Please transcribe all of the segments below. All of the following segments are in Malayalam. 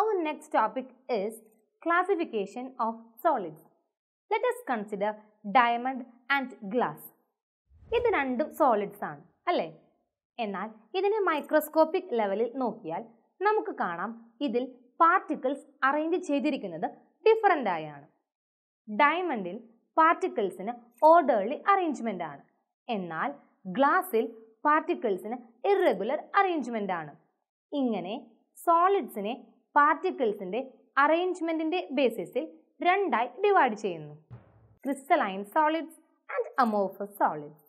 Our next topic is classification of solids. Let us consider diamond and glass. ഇത് രണ്ടും സോളിഡ്സ് ആണ് അല്ലേ എന്നാൽ ഇതിനെ മൈക്രോസ്കോപ്പിക് ലെവലിൽ നോക്കിയാൽ നമുക്ക് കാണാം ഇതിൽ പാർട്ടിക്കിൾസ് അറേഞ്ച് ചെയ്തിരിക്കുന്നത് ഡിഫറൻ്റ് ആയാണ് ഡയമണ്ടിൽ പാർട്ടിക്കിൾസിന് ഓർഡേർലി അറേഞ്ച്മെൻ്റ് ആണ് എന്നാൽ ഗ്ലാസിൽ പാർട്ടിക്കിൾസിന് ഇറഗുലർ അറേഞ്ച്മെൻ്റ് ആണ് ഇങ്ങനെ സോളിഡ്സിനെ പാർട്ടിക്കിൾസിന്റെ അറേഞ്ച്മെന്റിന്റെ ബേസിസിൽ രണ്ടായി ഡിവൈഡ് ചെയ്യുന്നു crystalline solids and amorphous solids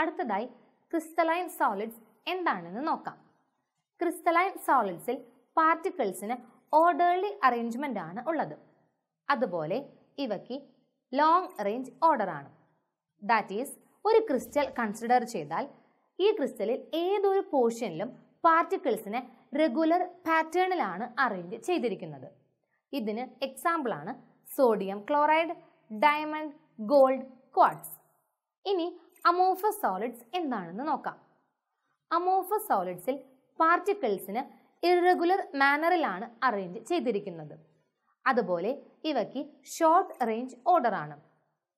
അടുത്തതായി ക്രിസ്റ്റലൈൻ സോളിഡ്സ് എന്താണെന്ന് നോക്കാം ക്രിസ്റ്റലൈൻ സോളിഡ്സിൽ പാർട്ടിക്കിൾസിന് ഓർഡേർലി അറേഞ്ച്മെന്റ് ആണ് ഉള്ളത് അതുപോലെ ഇവയ്ക്ക് ലോങ് റേഞ്ച് ഓർഡർ ആണ് ദാറ്റ് ഈസ് ഒരു ക്രിസ്റ്റൽ കൺസിഡർ ചെയ്താൽ ഈ ക്രിസ്റ്റലിൽ ഏതൊരു പോർഷനിലും പാർട്ടിക്കിൾസിനെ റെഗുലർ പാറ്റേണിലാണ് അറേഞ്ച് ചെയ്തിരിക്കുന്നത് ഇതിന് എക്സാമ്പിളാണ് sodium chloride diamond gold quartz ഇനി അമോഫ സോളിഡ്സ് എന്താണെന്ന് നോക്കാം അമോഫ സോളിഡ്സിൽ പാർട്ടിക്കിൾസിന് ഇറഗുലർ മാനറിലാണ് അറേഞ്ച് ചെയ്തിരിക്കുന്നത് അതുപോലെ ഇവയ്ക്ക് ഷോർട്ട് റേഞ്ച് ഓർഡർ ആണ്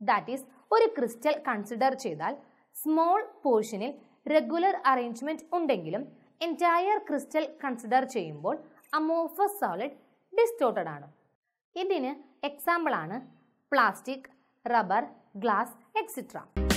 ദാറ്റ് ഈസ് ഒരു ക്രിസ്റ്റൽ കൺസിഡർ ചെയ്താൽ സ്മോൾ പോർഷനിൽ റെഗുലർ അറേഞ്ച്മെന്റ് ഉണ്ടെങ്കിലും എൻറ്റയർ ക്രിസ്റ്റൽ കൺസിഡർ ചെയ്യുമ്പോൾ അമോഫസ് സോളിഡ് ഡിസ്റ്റോർട്ടഡ് ആണ് ഇതിന് എക്സാമ്പിളാണ് പ്ലാസ്റ്റിക് റബ്ബർ ഗ്ലാസ് എക്സിട്ര